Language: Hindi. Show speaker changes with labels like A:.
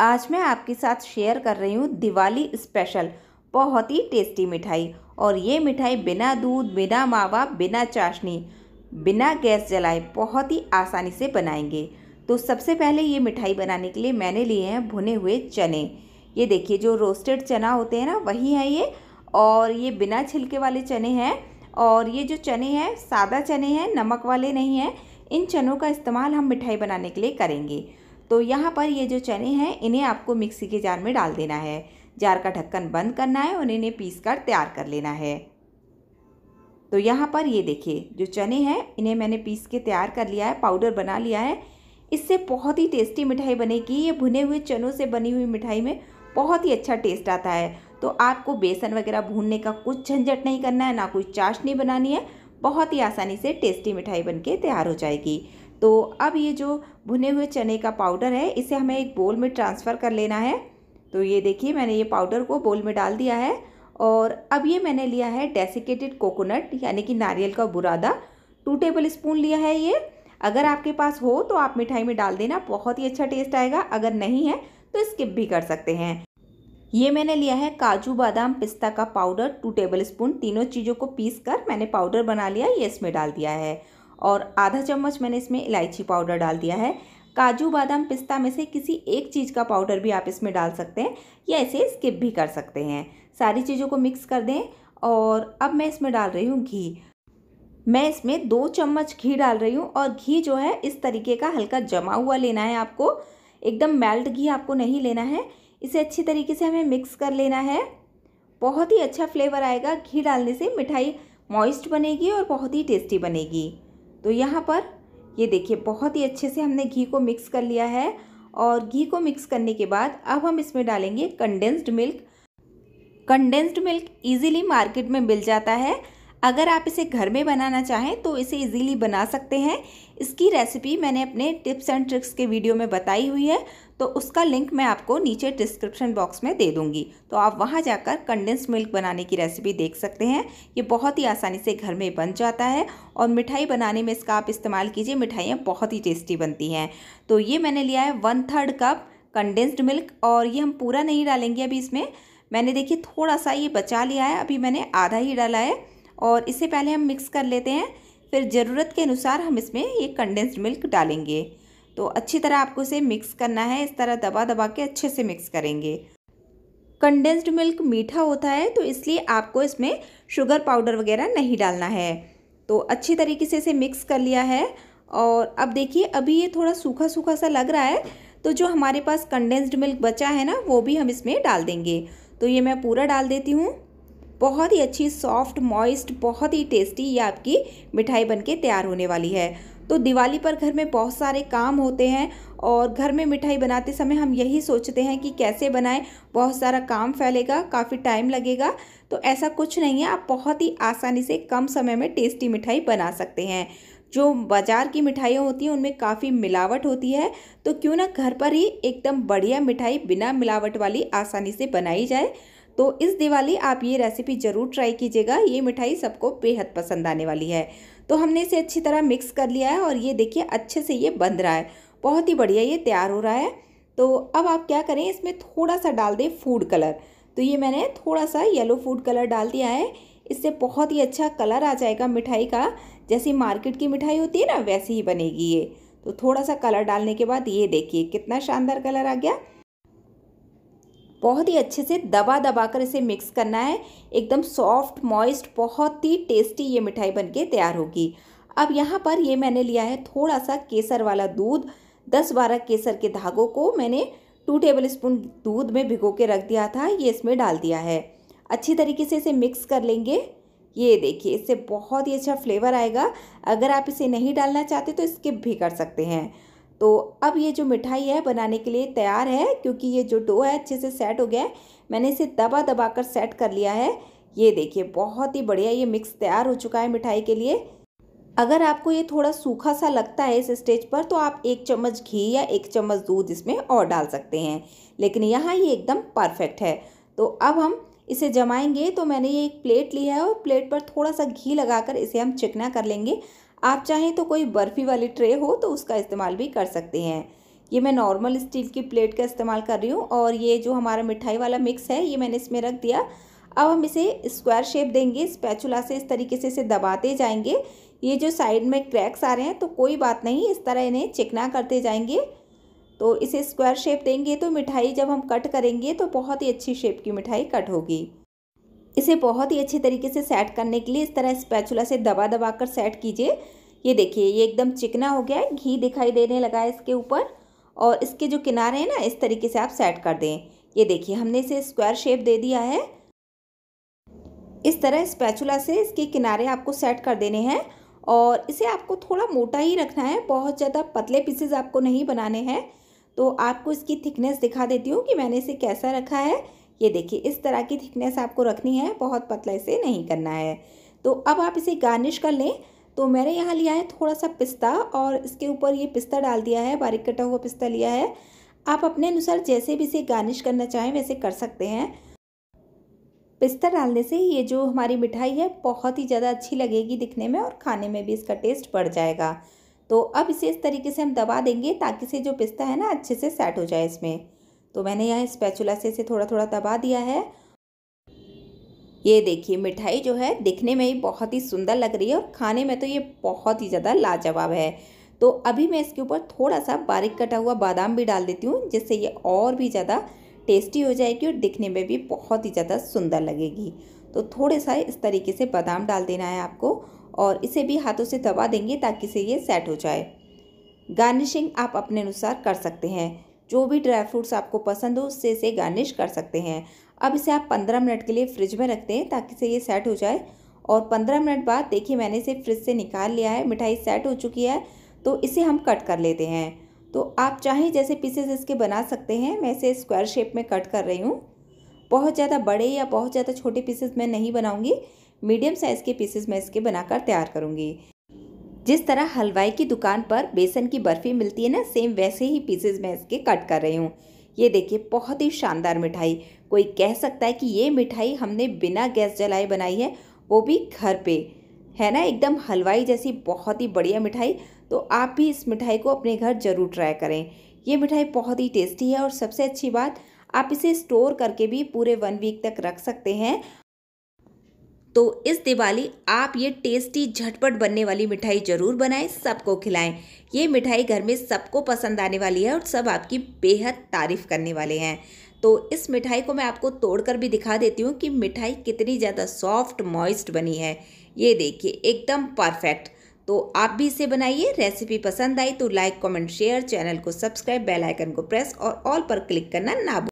A: आज मैं आपके साथ शेयर कर रही हूँ दिवाली स्पेशल बहुत ही टेस्टी मिठाई और ये मिठाई बिना दूध बिना मावा बिना चाशनी बिना गैस जलाए बहुत ही आसानी से बनाएंगे तो सबसे पहले ये मिठाई बनाने के लिए मैंने लिए हैं भुने हुए चने ये देखिए जो रोस्टेड चना होते हैं ना वही है ये और ये बिना छिलके वाले चने हैं और ये जो चने हैं सादा चने हैं नमक वाले नहीं हैं इन चनों का इस्तेमाल हम मिठाई बनाने के लिए करेंगे तो यहाँ पर ये जो चने हैं इन्हें आपको मिक्सी के जार में डाल देना है जार का ढक्कन बंद करना है और इन्हें पीस कर तैयार कर लेना है तो यहाँ पर ये देखिए जो चने हैं इन्हें मैंने पीस के तैयार कर लिया है पाउडर बना लिया है इससे बहुत ही टेस्टी मिठाई बनेगी ये भुने हुए चनों से बनी हुई मिठाई में बहुत ही अच्छा टेस्ट आता है तो आपको बेसन वगैरह भूनने का कुछ झंझट नहीं करना है ना कोई चाशनी बनानी है बहुत ही आसानी से टेस्टी मिठाई बनके तैयार हो जाएगी तो अब ये जो भुने हुए चने का पाउडर है इसे हमें एक बोल में ट्रांसफ़र कर लेना है तो ये देखिए मैंने ये पाउडर को बोल में डाल दिया है और अब ये मैंने लिया है डेसिकेटेड कोकोनट यानी कि नारियल का बुरादा टू टेबल स्पून लिया है ये अगर आपके पास हो तो आप मिठाई में डाल देना बहुत ही अच्छा टेस्ट आएगा अगर नहीं है तो स्किप भी कर सकते हैं ये मैंने लिया है काजू बादाम पिस्ता का पाउडर टू टेबल स्पून तीनों चीज़ों को पीस कर मैंने पाउडर बना लिया ये इसमें डाल दिया है और आधा चम्मच मैंने इसमें इलायची पाउडर डाल दिया है काजू बादाम पिस्ता में से किसी एक चीज़ का पाउडर भी आप इसमें डाल सकते हैं या इसे स्किप भी कर सकते हैं सारी चीज़ों को मिक्स कर दें और अब मैं इसमें डाल रही हूँ घी मैं इसमें दो चम्मच घी डाल रही हूँ और घी जो है इस तरीके का हल्का जमा हुआ लेना है आपको एकदम मेल्ट घी आपको नहीं लेना है इसे अच्छी तरीके से हमें मिक्स कर लेना है बहुत ही अच्छा फ्लेवर आएगा घी डालने से मिठाई मॉइस्ट बनेगी और बहुत ही टेस्टी बनेगी तो यहाँ पर ये देखिए बहुत ही अच्छे से हमने घी को मिक्स कर लिया है और घी को मिक्स करने के बाद अब हम इसमें डालेंगे condensed milk condensed milk easily market में मिल जाता है अगर आप इसे घर में बनाना चाहें तो इसे इजीली बना सकते हैं इसकी रेसिपी मैंने अपने टिप्स एंड ट्रिक्स के वीडियो में बताई हुई है तो उसका लिंक मैं आपको नीचे डिस्क्रिप्शन बॉक्स में दे दूँगी तो आप वहाँ जाकर कंडेंस मिल्क बनाने की रेसिपी देख सकते हैं ये बहुत ही आसानी से घर में बन जाता है और मिठाई बनाने में इसका आप इस्तेमाल कीजिए मिठाइयाँ बहुत ही टेस्टी बनती हैं तो ये मैंने लिया है one third cup condensed milk और ये हम पूरा नहीं डालेंगे अभी इसमें मैंने देखिए थोड़ा सा ये बचा लिया है अभी मैंने आधा ही डाला है और इससे पहले हम मिक्स कर लेते हैं फिर ज़रूरत के अनुसार हम इसमें ये कंडेंस्ड मिल्क डालेंगे तो अच्छी तरह आपको इसे मिक्स करना है इस तरह दबा दबा के अच्छे से मिक्स करेंगे कंडेंस्ड मिल्क मीठा होता है तो इसलिए आपको इसमें शुगर पाउडर वगैरह नहीं डालना है तो अच्छी तरीके से इसे मिक्स कर लिया है और अब देखिए अभी ये थोड़ा सूखा सूखा सा लग रहा है तो जो हमारे पास कंडेंस्ड मिल्क बचा है ना वो भी हम इसमें डाल देंगे तो ये मैं पूरा डाल देती हूँ बहुत ही अच्छी सॉफ्ट मॉइस्ट बहुत ही टेस्टी ये आपकी मिठाई बनके तैयार होने वाली है तो दिवाली पर घर में बहुत सारे काम होते हैं और घर में मिठाई बनाते समय हम यही सोचते हैं कि कैसे बनाएं बहुत सारा काम फैलेगा काफ़ी टाइम लगेगा तो ऐसा कुछ नहीं है आप बहुत ही आसानी से कम समय में टेस्टी मिठाई बना सकते हैं जो बाज़ार की मिठाइयाँ होती हैं उनमें काफ़ी मिलावट होती है तो क्यों ना घर पर ही एकदम बढ़िया मिठाई बिना मिलावट वाली आसानी से बनाई जाए तो इस दिवाली आप ये रेसिपी ज़रूर ट्राई कीजिएगा ये मिठाई सबको बेहद पसंद आने वाली है तो हमने इसे अच्छी तरह मिक्स कर लिया है और ये देखिए अच्छे से ये बंध रहा है बहुत ही बढ़िया ये तैयार हो रहा है तो अब आप क्या करें इसमें थोड़ा सा डाल दें फूड कलर तो ये मैंने थोड़ा सा येलो फूड कलर डाल दिया है इससे बहुत ही अच्छा कलर आ जाएगा मिठाई का जैसी मार्केट की मिठाई होती है ना वैसे ही बनेगी ये तो थोड़ा सा कलर डालने के बाद ये देखिए कितना शानदार कलर आ गया बहुत ही अच्छे से दबा दबा कर इसे मिक्स करना है एकदम सॉफ्ट मॉइस्ट बहुत ही टेस्टी ये मिठाई बनके तैयार होगी अब यहाँ पर ये मैंने लिया है थोड़ा सा केसर वाला दूध दस बारह केसर के धागों को मैंने टू टेबल स्पून दूध में भिगो के रख दिया था ये इसमें डाल दिया है अच्छी तरीके से इसे मिक्स कर लेंगे ये देखिए इससे बहुत ही अच्छा फ्लेवर आएगा अगर आप इसे नहीं डालना चाहते तो इसके भी कर सकते हैं तो अब ये जो मिठाई है बनाने के लिए तैयार है क्योंकि ये जो डो है अच्छे से सेट हो गया है मैंने इसे दबा दबा कर सेट कर लिया है ये देखिए बहुत ही बढ़िया ये मिक्स तैयार हो चुका है मिठाई के लिए अगर आपको ये थोड़ा सूखा सा लगता है इस स्टेज पर तो आप एक चम्मच घी या एक चम्मच दूध इसमें और डाल सकते हैं लेकिन यहाँ ये एकदम परफेक्ट है तो अब हम इसे जमाएंगे तो मैंने ये एक प्लेट ली है और प्लेट पर थोड़ा सा घी लगाकर इसे हम चिकना कर लेंगे आप चाहें तो कोई बर्फ़ी वाली ट्रे हो तो उसका इस्तेमाल भी कर सकते हैं ये मैं नॉर्मल स्टील की प्लेट का इस्तेमाल कर रही हूँ और ये जो हमारा मिठाई वाला मिक्स है ये मैंने इसमें रख दिया अब हम इसे स्क्वायर शेप देंगे स्पैचुला से इस तरीके से इसे दबाते जाएंगे ये जो साइड में क्रैक्स आ रहे हैं तो कोई बात नहीं इस तरह इन्हें चिकना करते जाएंगे तो इसे स्क्वायर शेप देंगे तो मिठाई जब हम कट करेंगे तो बहुत ही अच्छी शेप की मिठाई कट होगी इसे बहुत ही अच्छे तरीके से सेट करने के लिए इस तरह स्पैचुला से दबा दबा कर सेट कीजिए ये देखिए ये एकदम चिकना हो गया है घी दिखाई देने लगा है इसके ऊपर और इसके जो किनारे हैं ना इस तरीके से आप सेट कर दें ये देखिए हमने इसे स्क्वायर शेप दे दिया है इस तरह स्पैचुला से इसके किनारे आपको सेट कर देने हैं और इसे आपको थोड़ा मोटा ही रखना है बहुत ज़्यादा पतले पीसेज आपको नहीं बनाने हैं तो आपको इसकी थिकनेस दिखा देती हूँ कि मैंने इसे कैसा रखा है ये देखिए इस तरह की थिकनेस आपको रखनी है बहुत पतला इसे नहीं करना है तो अब आप इसे गार्निश कर लें तो मैंने यहाँ लिया है थोड़ा सा पिस्ता और इसके ऊपर ये पिस्ता डाल दिया है बारीक कटा हुआ पिस्ता लिया है आप अपने अनुसार जैसे भी इसे गार्निश करना चाहें वैसे कर सकते हैं पिस्ता डालने से ये जो हमारी मिठाई है बहुत ही ज़्यादा अच्छी लगेगी दिखने में और खाने में भी इसका टेस्ट बढ़ जाएगा तो अब इसे इस तरीके से हम दबा देंगे ताकि से जो पिस्ता है ना अच्छे से सेट हो जाए इसमें तो मैंने यहाँ स्पैचुला से इसे थोड़ा थोड़ा दबा दिया है ये देखिए मिठाई जो है दिखने में ही बहुत ही सुंदर लग रही है और खाने में तो ये बहुत ही ज़्यादा लाजवाब है तो अभी मैं इसके ऊपर थोड़ा सा बारीक कटा हुआ बादाम भी डाल देती हूँ जिससे ये और भी ज़्यादा टेस्टी हो जाएगी और दिखने में भी बहुत ही ज़्यादा सुंदर लगेगी तो थोड़े सा इस तरीके से बादाम डाल देना है आपको और इसे भी हाथों से दबा देंगे ताकि से ये सेट हो जाए गार्निशिंग आप अपने अनुसार कर सकते हैं जो भी ड्राई फ्रूट्स आपको पसंद हो उससे इसे गार्निश कर सकते हैं अब इसे आप पंद्रह मिनट के लिए फ्रिज में रखते हैं ताकि से ये सेट हो जाए और पंद्रह मिनट बाद देखिए मैंने इसे फ्रिज से निकाल लिया है मिठाई सेट हो चुकी है तो इसे हम कट कर लेते हैं तो आप चाहें जैसे पीसेस इसके बना सकते हैं मैं इसे स्क्वायर शेप में कट कर रही हूँ बहुत ज़्यादा बड़े या बहुत ज़्यादा छोटे पीसेस मैं नहीं बनाऊँगी मीडियम साइज़ के पीसेस मैं इसके बनाकर तैयार करूँगी जिस तरह हलवाई की दुकान पर बेसन की बर्फ़ी मिलती है ना सेम वैसे ही पीसेज मैं इसके कट कर रही हूँ ये देखिए बहुत ही शानदार मिठाई कोई कह सकता है कि ये मिठाई हमने बिना गैस जलाए बनाई है वो भी घर पे है ना एकदम हलवाई जैसी बहुत ही बढ़िया मिठाई तो आप भी इस मिठाई को अपने घर ज़रूर ट्राई करें ये मिठाई बहुत ही टेस्टी है और सबसे अच्छी बात आप इसे स्टोर करके भी पूरे वन वीक तक रख सकते हैं तो इस दिवाली आप ये टेस्टी झटपट बनने वाली मिठाई ज़रूर बनाएं सबको खिलाएं ये मिठाई घर में सबको पसंद आने वाली है और सब आपकी बेहद तारीफ़ करने वाले हैं तो इस मिठाई को मैं आपको तोड़कर भी दिखा देती हूँ कि मिठाई कितनी ज़्यादा सॉफ्ट मॉइस्ट बनी है ये देखिए एकदम परफेक्ट तो आप भी इसे बनाइए रेसिपी पसंद आई तो लाइक कमेंट शेयर चैनल को सब्सक्राइब बेल आइकन को प्रेस और ऑल पर क्लिक करना ना